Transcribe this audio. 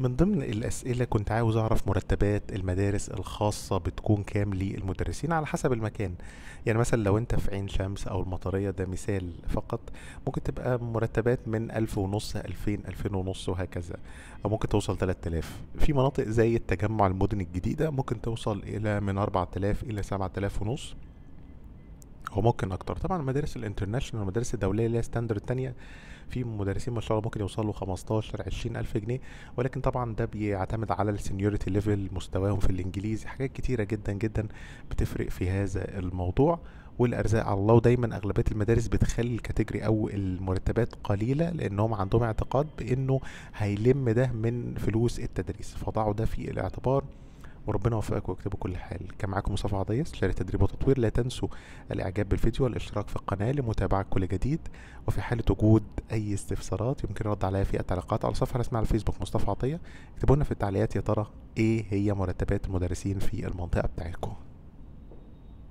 من ضمن الأسئلة كنت عاوز أعرف مرتبات المدارس الخاصة بتكون كام للمدرسين على حسب المكان يعني مثلا لو أنت في عين شمس أو المطرية ده مثال فقط ممكن تبقى مرتبات من ألف ونص ألفين ألفين ونص وهكذا أو ممكن توصل تلات آلاف في مناطق زي التجمع المدن الجديدة ممكن توصل إلى من أربعة آلاف إلى سبعة آلاف ونص وممكن اكتر طبعا المدارس الانترناشونال المدارس الدوليه اللي هي ستاندرد تانية في مدرسين ما شاء الله ممكن يوصلوا 15 20 الف جنيه ولكن طبعا ده بيعتمد على السينيوريتي ليفل مستواهم في الانجليزي حاجات كتيره جدا جدا بتفرق في هذا الموضوع والارزاق على الله ودايما اغلبيه المدارس بتخلي الكاتيجري او المرتبات قليله لانهم عندهم اعتقاد بانه هيلم ده من فلوس التدريس فضعوا ده في الاعتبار وربنا يوفقك ويكتب كل حال كان معاكم مصطفى عضيس شارع تدريب وتطوير لا تنسوا الاعجاب بالفيديو والاشتراك في القناه لمتابعه كل جديد وفي حاله وجود اي استفسارات يمكن الرد عليها في التعليقات على صفحه رسميه على الفيسبوك مصطفى عطيه اكتبوا لنا في التعليقات يا ترى ايه هي مرتبات المدرسين في المنطقه بتاعتكم